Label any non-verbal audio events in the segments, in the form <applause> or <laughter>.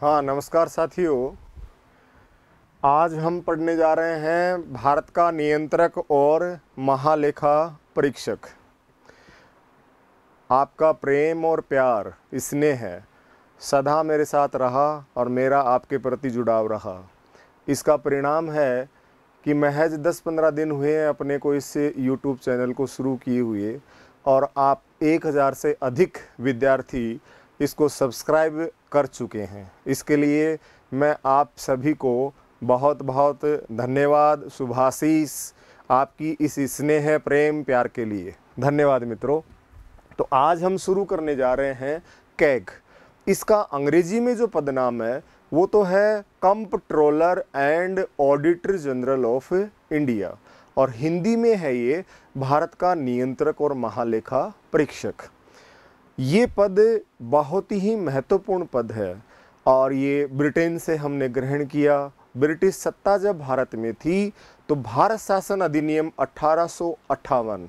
हाँ नमस्कार साथियों आज हम पढ़ने जा रहे हैं भारत का नियंत्रक और महालेखा परीक्षक आपका प्रेम और प्यार स्नेह है सदा मेरे साथ रहा और मेरा आपके प्रति जुड़ाव रहा इसका परिणाम है कि महज 10-15 दिन हुए हैं अपने को इस यूट्यूब चैनल को शुरू किए हुए और आप 1000 से अधिक विद्यार्थी इसको सब्सक्राइब कर चुके हैं इसके लिए मैं आप सभी को बहुत बहुत धन्यवाद शुभाशीष आपकी इस स्नेह प्रेम प्यार के लिए धन्यवाद मित्रों तो आज हम शुरू करने जा रहे हैं कैग इसका अंग्रेजी में जो पदनाम है वो तो है comptroller and auditor general of India और हिंदी में है ये भारत का नियंत्रक और महालेखा परीक्षक ये पद बहुत ही महत्वपूर्ण पद है और ये ब्रिटेन से हमने ग्रहण किया ब्रिटिश सत्ता जब भारत में थी तो भारत शासन अधिनियम अठारह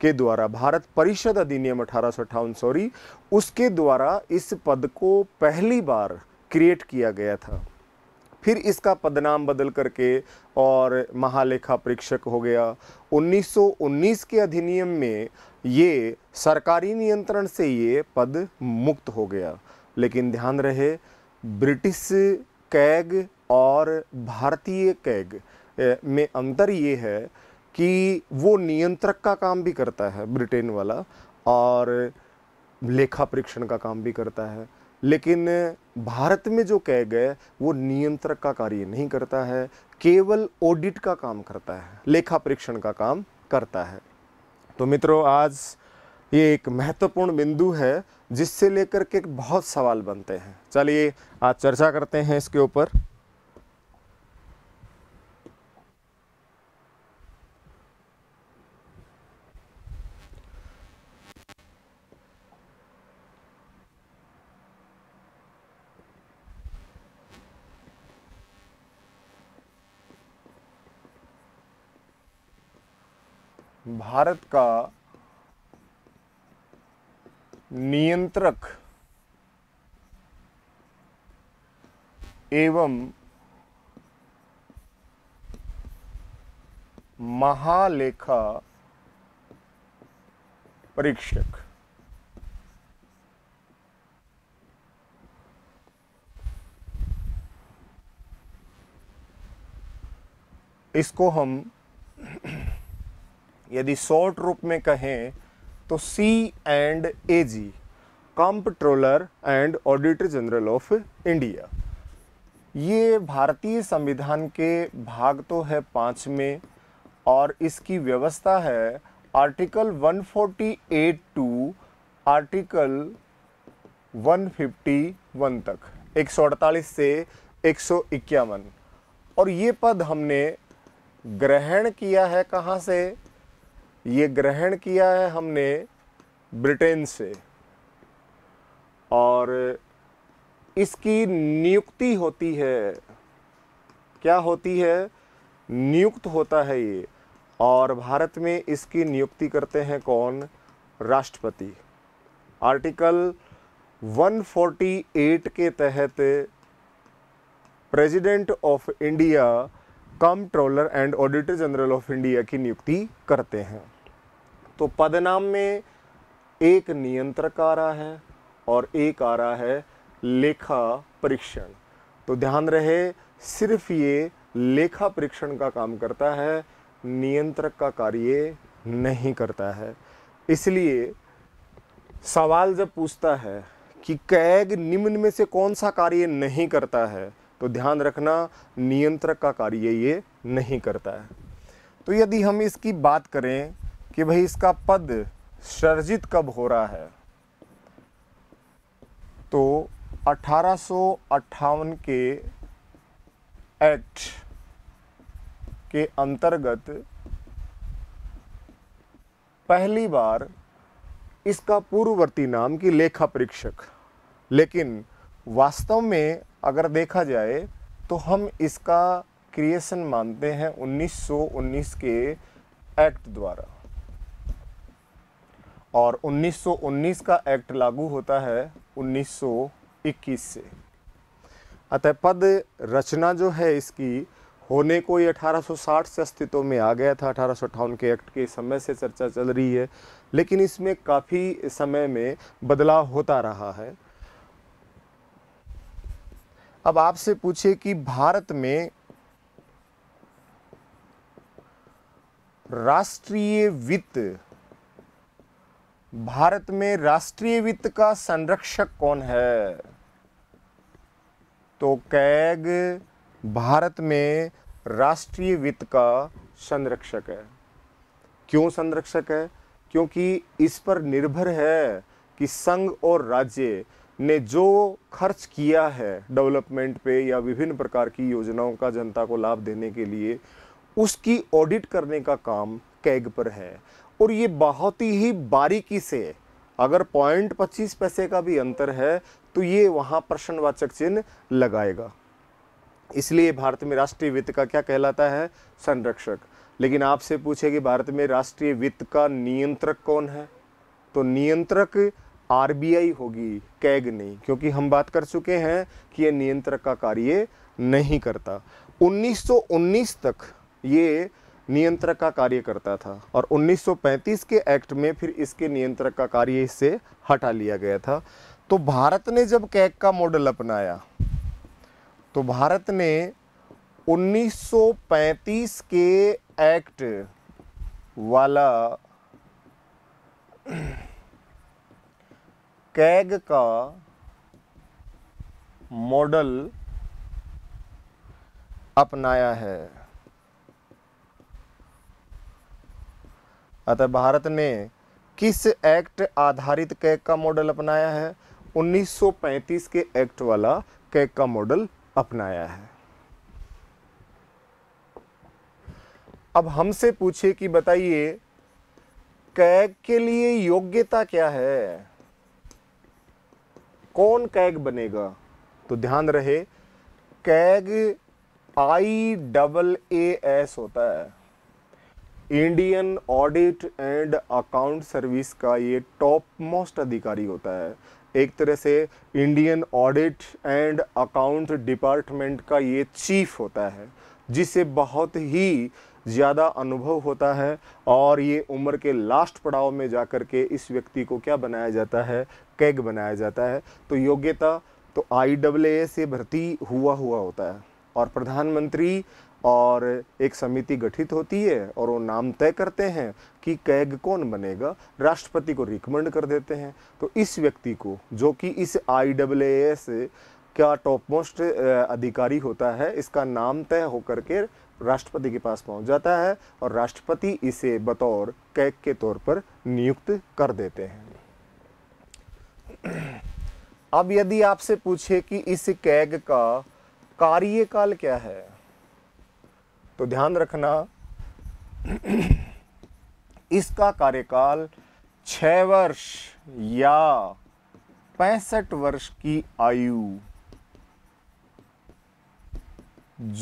के द्वारा भारत परिषद अधिनियम अठारह सॉरी उसके द्वारा इस पद को पहली बार क्रिएट किया गया था फिर इसका पदनाम बदल करके और महालेखा परीक्षक हो गया 1919 के अधिनियम में ये सरकारी नियंत्रण से ये पद मुक्त हो गया लेकिन ध्यान रहे ब्रिटिश कैग और भारतीय कैग में अंतर ये है कि वो नियंत्रक का काम भी करता है ब्रिटेन वाला और लेखा परीक्षण का काम भी करता है लेकिन भारत में जो कह गए वो नियंत्रक का कार्य नहीं करता है केवल ऑडिट का काम करता है लेखा परीक्षण का काम करता है तो मित्रों आज ये एक महत्वपूर्ण बिंदु है जिससे लेकर के बहुत सवाल बनते हैं चलिए आज चर्चा करते हैं इसके ऊपर भारत का नियंत्रक एवं महालेखा परीक्षक इसको हम यदि शॉर्ट रूप में कहें तो C and A G comptroller and auditor general of India ये भारतीय संविधान के भाग तो है पाँच में और इसकी व्यवस्था है आर्टिकल 148 टू आर्टिकल 151 तक 148 से एक और ये पद हमने ग्रहण किया है कहाँ से ये ग्रहण किया है हमने ब्रिटेन से और इसकी नियुक्ति होती है क्या होती है नियुक्त होता है ये और भारत में इसकी नियुक्ति करते हैं कौन राष्ट्रपति आर्टिकल 148 के तहत president of India comptroller and auditor general of India की नियुक्ति करते हैं तो पदनाम में एक नियंत्रक आ रहा है और एक आ रहा है लेखा परीक्षण तो ध्यान रहे सिर्फ ये लेखा परीक्षण का काम करता है नियंत्रक का कार्य नहीं करता है इसलिए सवाल जब पूछता है कि कैग निम्न में से कौन सा कार्य नहीं करता है तो ध्यान रखना नियंत्रक का कार्य ये नहीं करता है तो यदि हम इसकी बात करें कि भाई इसका पद सर्जित कब हो रहा है तो अठारह के एक्ट के अंतर्गत पहली बार इसका पूर्ववर्ती नाम कि लेखा परीक्षक लेकिन वास्तव में अगर देखा जाए तो हम इसका क्रिएशन मानते हैं 1919 के एक्ट द्वारा और 1919 का एक्ट लागू होता है 1921 से अतः पद रचना जो है इसकी होने को ही 1860 से अस्तित्व में आ गया था अठारह के एक्ट के समय से चर्चा चल रही है लेकिन इसमें काफ़ी समय में बदलाव होता रहा है अब आपसे पूछे कि भारत में राष्ट्रीय वित्त भारत में राष्ट्रीय वित्त का संरक्षक कौन है तो कैग भारत में राष्ट्रीय वित्त का संरक्षक है क्यों संरक्षक है क्योंकि इस पर निर्भर है कि संघ और राज्य ने जो खर्च किया है डेवलपमेंट पे या विभिन्न प्रकार की योजनाओं का जनता को लाभ देने के लिए उसकी ऑडिट करने का काम कैग पर है और ये बहुत ही बारीकी से अगर पॉइंट पच्चीस पैसे का भी अंतर है तो ये वहाँ प्रश्नवाचक चिन्ह लगाएगा इसलिए भारत में राष्ट्रीय वित्त का क्या कहलाता है संरक्षक लेकिन आपसे पूछे कि भारत में राष्ट्रीय वित्त का नियंत्रक कौन है तो नियंत्रक आरबीआई होगी कैग नहीं क्योंकि हम बात कर चुके हैं कि यह नियंत्रक का कार्य नहीं करता 1919 तक ये नियंत्रक का कार्य करता था और 1935 के एक्ट में फिर इसके नियंत्रक का कार्य इससे हटा लिया गया था तो भारत ने जब कैक का मॉडल अपनाया तो भारत ने 1935 के एक्ट वाला कैग का मॉडल अपनाया है अतः भारत ने किस एक्ट आधारित कैक का मॉडल अपनाया है 1935 के एक्ट वाला कैक का मॉडल अपनाया है अब हमसे पूछे कि बताइए कैग के लिए योग्यता क्या है कौन कैग बनेगा तो ध्यान रहे CAG I double A S होता है Indian audit and account service का ये टॉप मोस्ट अधिकारी होता है एक तरह से Indian audit and account department का ये चीफ होता है जिसे बहुत ही ज़्यादा अनुभव होता है और ये उम्र के लास्ट पड़ाव में जा कर के इस व्यक्ति को क्या बनाया जाता है कैग बनाया जाता है तो योग्यता तो आई डब्ल्यू ए से भर्ती हुआ हुआ होता है और प्रधानमंत्री और एक समिति गठित होती है और वो नाम तय करते हैं कि कैग कौन बनेगा राष्ट्रपति को रिकमेंड कर देते हैं तो इस व्यक्ति को जो कि इस आई डब्ल्यू का टॉप मोस्ट अधिकारी होता है इसका नाम तय होकर के राष्ट्रपति के पास पहुंच जाता है और राष्ट्रपति इसे बतौर कैग के तौर पर नियुक्त कर देते हैं अब यदि आपसे पूछे कि इस कैग का कार्यकाल क्या है तो ध्यान रखना इसका कार्यकाल छ वर्ष या पैंसठ वर्ष की आयु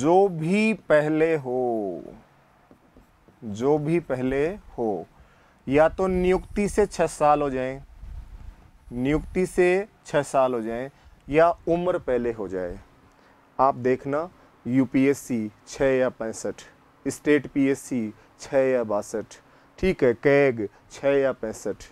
जो भी पहले हो जो भी पहले हो या तो नियुक्ति से छह साल हो जाए नियुक्ति से छह साल हो जाए या उम्र पहले हो जाए आप देखना यूपीएससी छः या पैंसठ स्टेट पीएससी छः या बासठ ठीक है कैग छः या पैंसठ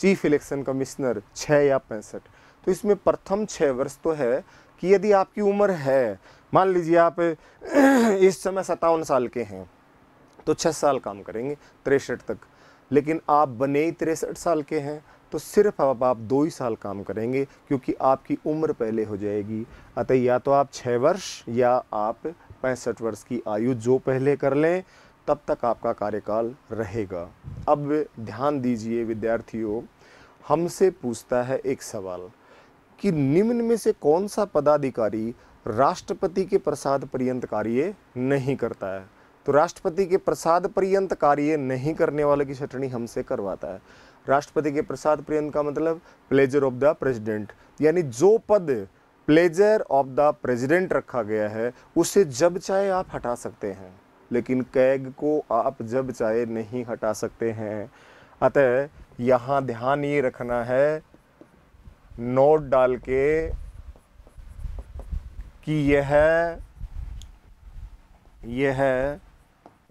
चीफ इलेक्शन कमिश्नर छः या पैंसठ तो इसमें प्रथम छः वर्ष तो है कि यदि आपकी उम्र है मान लीजिए आप <clears throat> इस समय सतावन साल के हैं तो छः साल काम करेंगे तिरसठ तक लेकिन आप बने ही तिरसठ साल के हैं तो सिर्फ अब आप दो ही साल काम करेंगे क्योंकि आपकी उम्र पहले हो जाएगी अतः या तो आप छः वर्ष या आप पैंसठ वर्ष की आयु जो पहले कर लें तब तक आपका कार्यकाल रहेगा अब ध्यान दीजिए विद्यार्थियों हमसे पूछता है एक सवाल कि निम्न में से कौन सा पदाधिकारी राष्ट्रपति के प्रसाद पर्यंत कार्य नहीं करता है तो राष्ट्रपति के प्रसाद पर्यंत कार्य नहीं करने वाले की छटनी हमसे करवाता है राष्ट्रपति के प्रसाद पर्यंत का मतलब प्लेजर ऑफ द प्रेसिडेंट यानी जो पद प्लेजर ऑफ द प्रेसिडेंट रखा गया है उसे जब चाहे आप हटा सकते हैं लेकिन कैग को आप जब चाहे नहीं हटा सकते हैं अतः यहाँ ध्यान ये रखना है नोट डाल के कि यह यह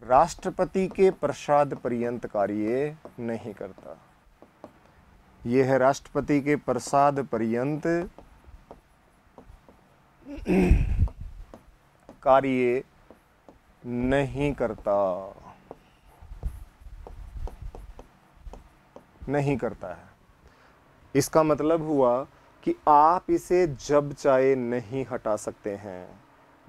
राष्ट्रपति के प्रसाद पर्यंत कार्य नहीं करता ये है राष्ट्रपति के प्रसाद पर्यंत कार्य नहीं करता नहीं करता है इसका मतलब हुआ कि आप इसे जब चाहे नहीं हटा सकते हैं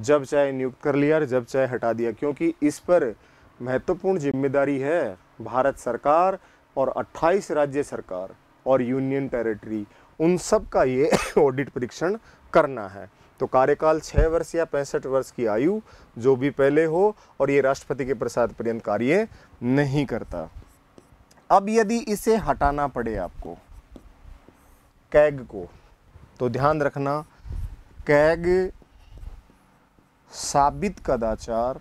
जब चाहे नियुक्त कर लिया और जब चाहे हटा दिया क्योंकि इस पर महत्वपूर्ण जिम्मेदारी है भारत सरकार और 28 राज्य सरकार और यूनियन टेरिटरी उन सब का ये ऑडिट <laughs> परीक्षण करना है तो कार्यकाल छः वर्ष या पैंसठ वर्ष की आयु जो भी पहले हो और ये राष्ट्रपति के प्रसाद पर्यंत कार्य नहीं करता अब यदि इसे हटाना पड़े आपको कैग को तो ध्यान रखना कैग साबित कदाचार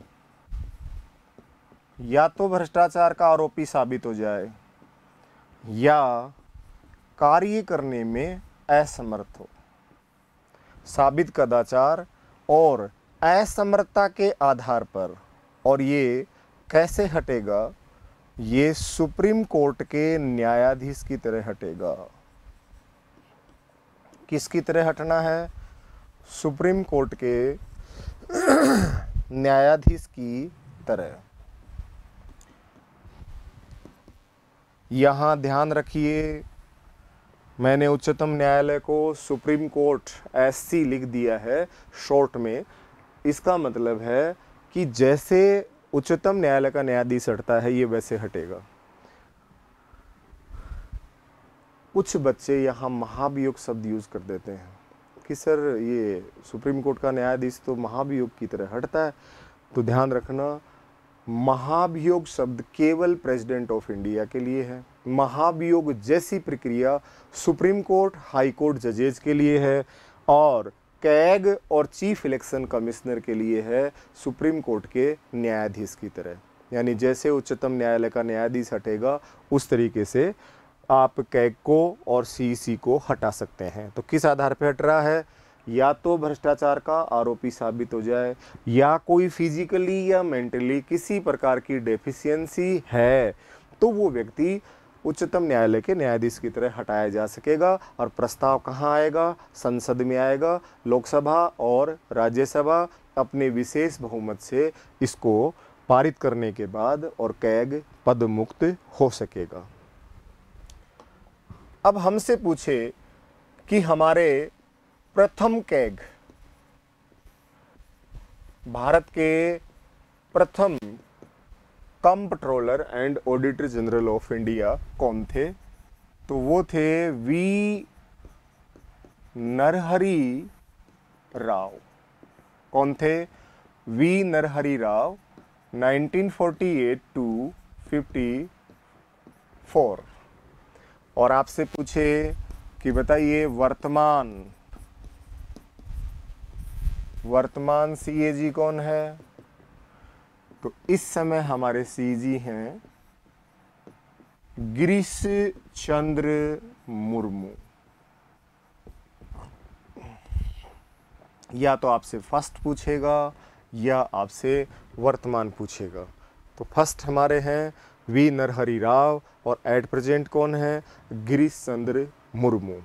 या तो भ्रष्टाचार का आरोपी साबित हो जाए या कार्य करने में असमर्थ हो साबित कदाचार और असमर्थता के आधार पर और ये कैसे हटेगा ये सुप्रीम कोर्ट के न्यायाधीश की तरह हटेगा किसकी तरह हटना है सुप्रीम कोर्ट के न्यायाधीश की तरह यहां ध्यान रखिए मैंने उच्चतम न्यायालय को सुप्रीम कोर्ट एस लिख दिया है शॉर्ट में इसका मतलब है कि जैसे उच्चतम न्यायालय का न्यायाधीश हटता है ये वैसे हटेगा कुछ बच्चे यहाँ महाभियोग शब्द यूज़ कर देते हैं कि सर ये सुप्रीम कोर्ट का न्यायाधीश तो महाभियोग की तरह हटता है तो ध्यान रखना महाभियोग शब्द केवल प्रेसिडेंट ऑफ इंडिया के लिए है महाभियोग जैसी प्रक्रिया सुप्रीम कोर्ट हाई कोर्ट जजेज के लिए है और कैग और चीफ इलेक्शन कमिश्नर के लिए है सुप्रीम कोर्ट के न्यायाधीश की तरह यानी जैसे उच्चतम न्यायालय का न्यायाधीश हटेगा उस तरीके से आप कैग को और सीसी को हटा सकते हैं तो किस आधार पर हट रहा है या तो भ्रष्टाचार का आरोपी साबित हो जाए या कोई फिजिकली या मेंटली किसी प्रकार की डेफिशिएंसी है तो वो व्यक्ति उच्चतम न्यायालय के न्यायाधीश की तरह हटाया जा सकेगा और प्रस्ताव कहाँ आएगा संसद में आएगा लोकसभा और राज्यसभा अपने विशेष बहुमत से इसको पारित करने के बाद और कैग पद मुक्त हो सकेगा अब हमसे पूछे कि हमारे प्रथम कैग भारत के प्रथम comptroller and auditor general of India कौन थे तो वो थे वी नरहरी राव कौन थे वी नरहरी राव 1948 टू 54 और आपसे पूछे कि बताइए वर्तमान वर्तमान सीएजी कौन है तो इस समय हमारे सीजी हैं गिरीश चंद्र मुर्मू या तो आपसे फर्स्ट पूछेगा या आपसे वर्तमान पूछेगा तो फर्स्ट हमारे हैं वी नरहरी राव और एट प्रेजेंट कौन है गिरीश चंद्र मुर्मू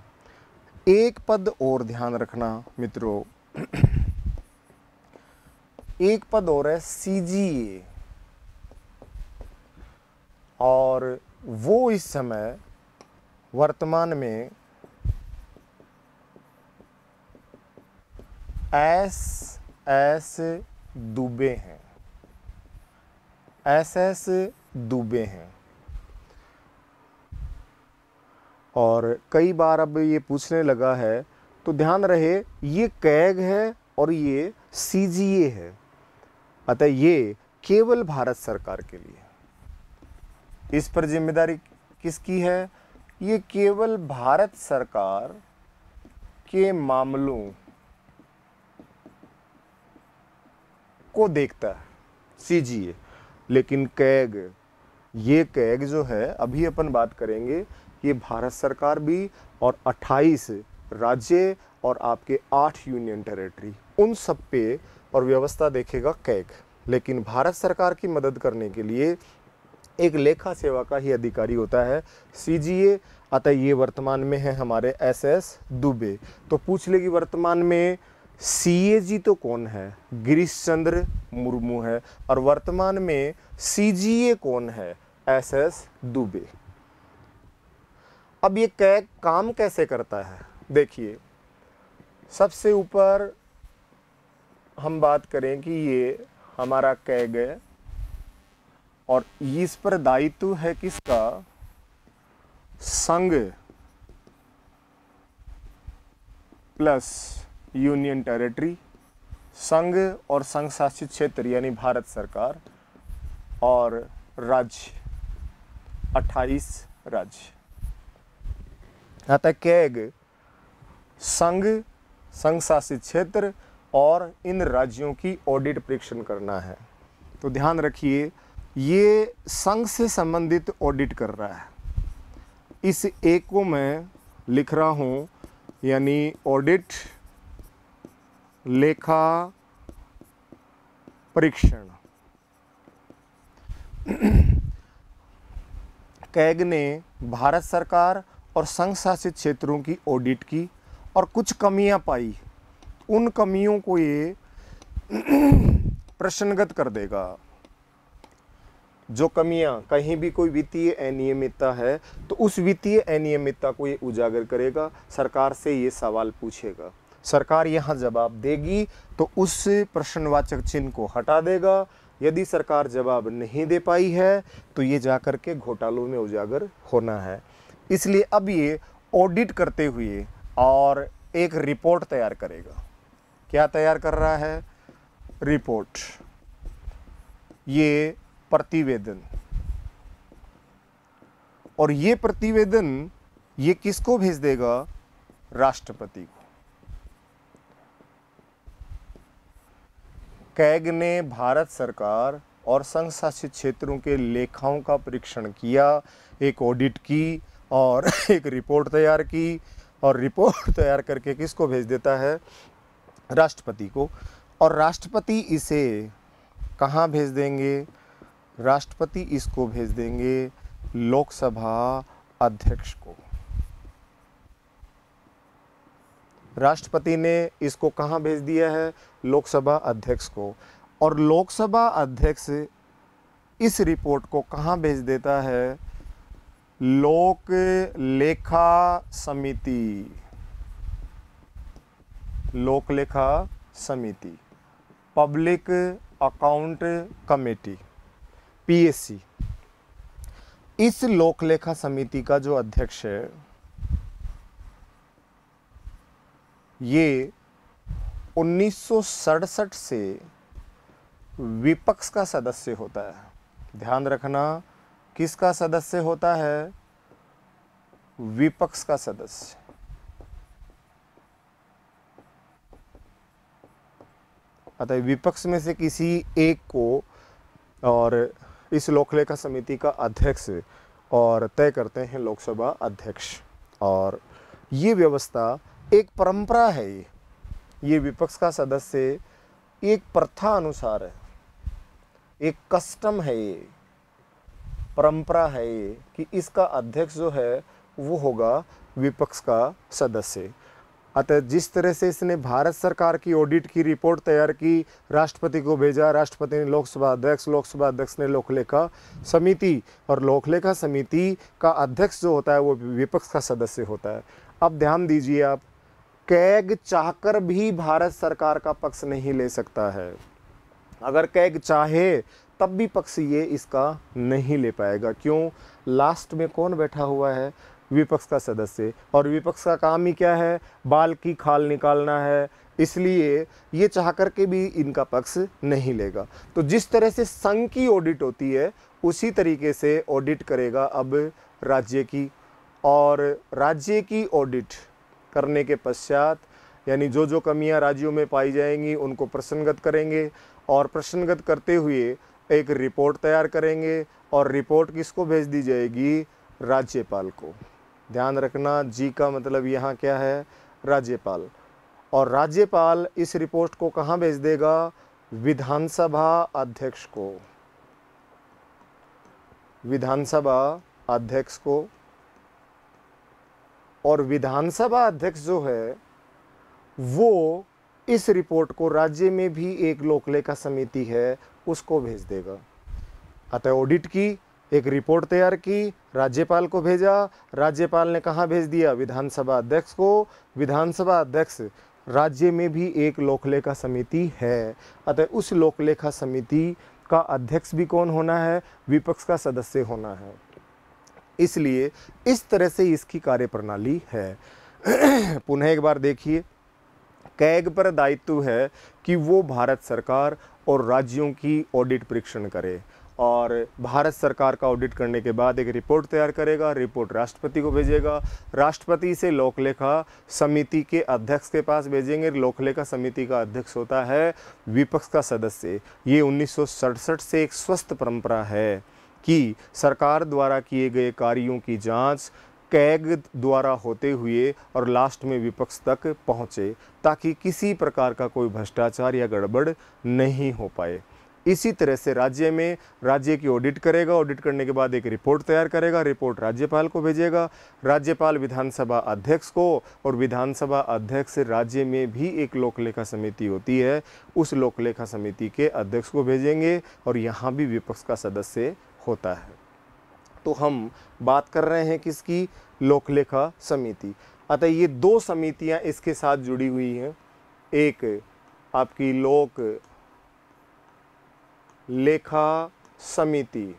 एक पद और ध्यान रखना मित्रों एक पद और है सी और वो इस समय वर्तमान में एस एस दुबे हैं एस एस दुबे हैं और कई बार अब ये पूछने लगा है तो ध्यान रहे ये कैग है और ये सी है अतः ये केवल भारत सरकार के लिए इस पर जिम्मेदारी किसकी है ये केवल भारत सरकार के मामलों को देखता है सीजीए लेकिन कैग ये कैग जो है अभी अपन बात करेंगे ये भारत सरकार भी और 28 राज्य और आपके आठ यूनियन टेरिटरी उन सब पे और व्यवस्था देखेगा कैग लेकिन भारत सरकार की मदद करने के लिए एक लेखा सेवा का ही अधिकारी होता है सी जी ए अतः ये वर्तमान में है हमारे एस एस दुबे तो पूछ लेगी वर्तमान में सी ए जी तो कौन है गिरीश चंद्र मुर्मू है और वर्तमान में सी जी ए कौन है एस एस दुबे अब ये कैग काम कैसे करता है देखिए सबसे ऊपर हम बात करें कि ये हमारा कह गए और इस पर दायित्व है किसका संघ प्लस यूनियन टेरिटरी संघ और संघ शासित क्षेत्र यानी भारत सरकार और राज्य 28 राज्य अतः कैग संघ संघ शासित क्षेत्र और इन राज्यों की ऑडिट परीक्षण करना है तो ध्यान रखिए ये संघ से संबंधित ऑडिट कर रहा है इस एक को मैं लिख रहा हूँ यानी ऑडिट लेखा परीक्षण कैग ने भारत सरकार और संघ शासित क्षेत्रों की ऑडिट की और कुछ कमियां पाई उन कमियों को ये प्रश्नगत कर देगा जो कमियां कहीं भी कोई वित्तीय अनियमितता है तो उस वित्तीय अनियमितता को ये उजागर करेगा सरकार से ये सवाल पूछेगा सरकार यहाँ जवाब देगी तो उस प्रश्नवाचक चिन्ह को हटा देगा यदि सरकार जवाब नहीं दे पाई है तो ये जाकर के घोटालों में उजागर होना है इसलिए अब ये ऑडिट करते हुए और एक रिपोर्ट तैयार करेगा क्या तैयार कर रहा है रिपोर्ट ये प्रतिवेदन और ये प्रतिवेदन ये किसको भेज देगा राष्ट्रपति को कैग ने भारत सरकार और संघ शासित क्षेत्रों के लेखाओं का परीक्षण किया एक ऑडिट की और <laughs> एक रिपोर्ट तैयार की और रिपोर्ट <laughs> तैयार करके किसको भेज देता है राष्ट्रपति को और राष्ट्रपति इसे कहाँ भेज देंगे राष्ट्रपति इसको भेज देंगे लोकसभा अध्यक्ष को राष्ट्रपति ने इसको कहाँ भेज दिया है लोकसभा अध्यक्ष को और लोकसभा अध्यक्ष इस रिपोर्ट को कहाँ भेज देता है लोक लेखा समिति लोकलेखा समिति पब्लिक अकाउंट कमेटी पीएससी इस लोकलेखा समिति का जो अध्यक्ष है ये उन्नीस से विपक्ष का सदस्य होता है ध्यान रखना किसका सदस्य होता है विपक्ष का सदस्य अतः विपक्ष में से किसी एक को और इस लोकलेखा समिति का अध्यक्ष और तय करते हैं लोकसभा अध्यक्ष और ये व्यवस्था एक परंपरा है ये ये विपक्ष का सदस्य एक प्रथा अनुसार है एक कस्टम है ये परंपरा है ये कि इसका अध्यक्ष जो है वो होगा विपक्ष का सदस्य अतः जिस तरह से इसने भारत सरकार की ऑडिट की रिपोर्ट तैयार की राष्ट्रपति को भेजा राष्ट्रपति ने लोकसभा अध्यक्ष लोकसभा अध्यक्ष ने लोकलेखा समिति और लोकलेखा समिति का अध्यक्ष जो होता है वो विपक्ष का सदस्य होता है अब ध्यान दीजिए आप कैग चाहकर भी भारत सरकार का पक्ष नहीं ले सकता है अगर कैग चाहे तब भी पक्ष ये इसका नहीं ले पाएगा क्यों लास्ट में कौन बैठा हुआ है विपक्ष का सदस्य और विपक्ष का काम ही क्या है बाल की खाल निकालना है इसलिए ये चाह कर के भी इनका पक्ष नहीं लेगा तो जिस तरह से संघ की ऑडिट होती है उसी तरीके से ऑडिट करेगा अब राज्य की और राज्य की ऑडिट करने के पश्चात यानी जो जो कमियां राज्यों में पाई जाएंगी उनको प्रश्नगत करेंगे और प्रश्नगत करते हुए एक रिपोर्ट तैयार करेंगे और रिपोर्ट किसको भेज दी जाएगी राज्यपाल को ध्यान रखना जी का मतलब यहाँ क्या है राज्यपाल और राज्यपाल इस रिपोर्ट को कहाँ भेज देगा विधानसभा अध्यक्ष को विधानसभा अध्यक्ष को और विधानसभा अध्यक्ष जो है वो इस रिपोर्ट को राज्य में भी एक लोकलेखा समिति है उसको भेज देगा अतः ऑडिट की एक रिपोर्ट तैयार की राज्यपाल को भेजा राज्यपाल ने कहाँ भेज दिया विधानसभा अध्यक्ष को विधानसभा अध्यक्ष राज्य में भी एक लोकलेखा समिति है अतः उस लोकलेखा समिति का अध्यक्ष भी कौन होना है विपक्ष का सदस्य होना है इसलिए इस तरह से इसकी कार्यप्रणाली है <clears throat> पुनः एक बार देखिए कैग पर दायित्व है कि वो भारत सरकार और राज्यों की ऑडिट परीक्षण करे और भारत सरकार का ऑडिट करने के बाद एक रिपोर्ट तैयार करेगा रिपोर्ट राष्ट्रपति को भेजेगा राष्ट्रपति से लोकलेखा समिति के अध्यक्ष के पास भेजेंगे लोकलेखा समिति का अध्यक्ष होता है विपक्ष का सदस्य ये उन्नीस से एक स्वस्थ परंपरा है कि सरकार द्वारा किए गए कार्यों की जांच कैग द्वारा होते हुए और लास्ट में विपक्ष तक पहुँचे ताकि किसी प्रकार का कोई भ्रष्टाचार या गड़बड़ नहीं हो पाए इसी तरह से राज्य में राज्य की ऑडिट करेगा ऑडिट करने के बाद एक रिपोर्ट तैयार करेगा रिपोर्ट राज्यपाल को भेजेगा राज्यपाल विधानसभा अध्यक्ष को और विधानसभा अध्यक्ष राज्य में भी एक लोकलेखा समिति होती है उस लोकलेखा समिति के अध्यक्ष को भेजेंगे और यहाँ भी विपक्ष का सदस्य होता है तो हम बात कर रहे हैं किसकी लोकलेखा समिति अतः ये दो समितियाँ इसके साथ जुड़ी हुई हैं एक आपकी लोक लेखा समिति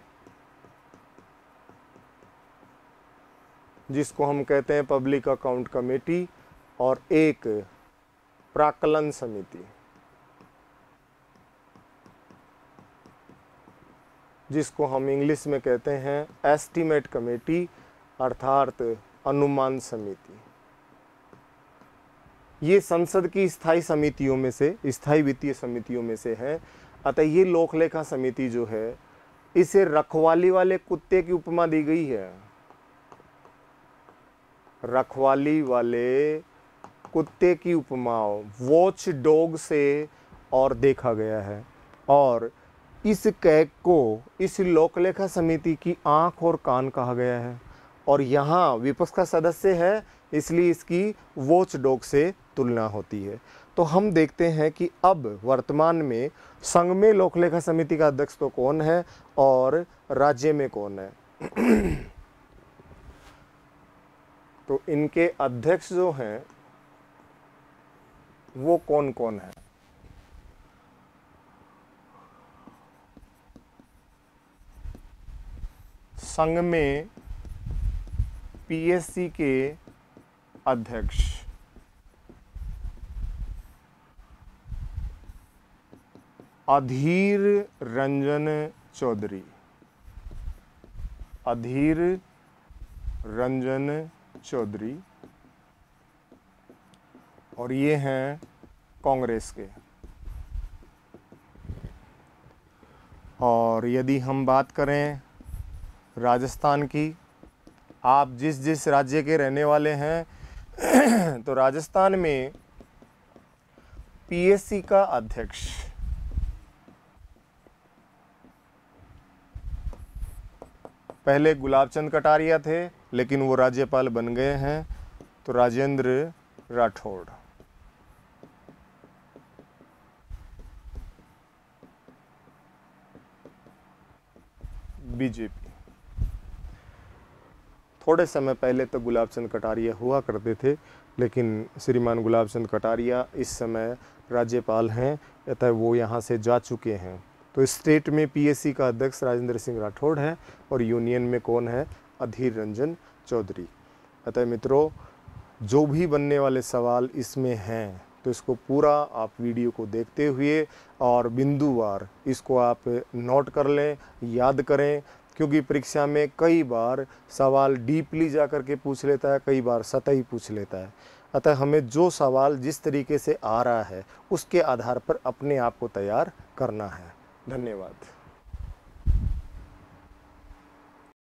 जिसको हम कहते हैं पब्लिक अकाउंट कमेटी और एक प्राकलन समिति जिसको हम इंग्लिश में कहते हैं एस्टीमेट कमेटी अर्थात अनुमान समिति ये संसद की स्थायी समितियों में से स्थायी वित्तीय समितियों में से है अतः ये लोकलेखा समिति जो है इसे रखवाली वाले कुत्ते की उपमा दी गई है रखवाली वाले कुत्ते की उपमा वॉच डॉग से और देखा गया है और इस कैक को इस लोकलेखा समिति की आंख और कान कहा गया है और यहाँ विपक्ष का सदस्य है इसलिए इसकी वॉच डॉग से तुलना होती है तो हम देखते हैं कि अब वर्तमान में संघ में लोकलेखा समिति का अध्यक्ष तो कौन है और राज्य में कौन है तो इनके अध्यक्ष जो हैं वो कौन कौन है संघ में पीएससी के अध्यक्ष अधीर रंजन चौधरी अधीर रंजन चौधरी और ये हैं कांग्रेस के और यदि हम बात करें राजस्थान की आप जिस जिस राज्य के रहने वाले हैं तो राजस्थान में पीएससी का अध्यक्ष पहले गुलाब चंद कटारिया थे लेकिन वो राज्यपाल बन गए हैं तो राजेंद्र राठौड़ बीजेपी थोड़े समय पहले तो गुलाब चंद कटारिया हुआ करते थे लेकिन श्रीमान गुलाब चंद कटारिया इस समय राज्यपाल हैं अतः वो यहाँ से जा चुके हैं तो स्टेट में पीएससी का अध्यक्ष राजेंद्र सिंह राठौड़ है और यूनियन में कौन है अधीर रंजन चौधरी अतः मित्रों जो भी बनने वाले सवाल इसमें हैं तो इसको पूरा आप वीडियो को देखते हुए और बिंदुवार इसको आप नोट कर लें याद करें क्योंकि परीक्षा में कई बार सवाल डीपली जा कर के पूछ लेता है कई बार सतही पूछ लेता है अतः हमें जो सवाल जिस तरीके से आ रहा है उसके आधार पर अपने आप को तैयार करना है धन्यवाद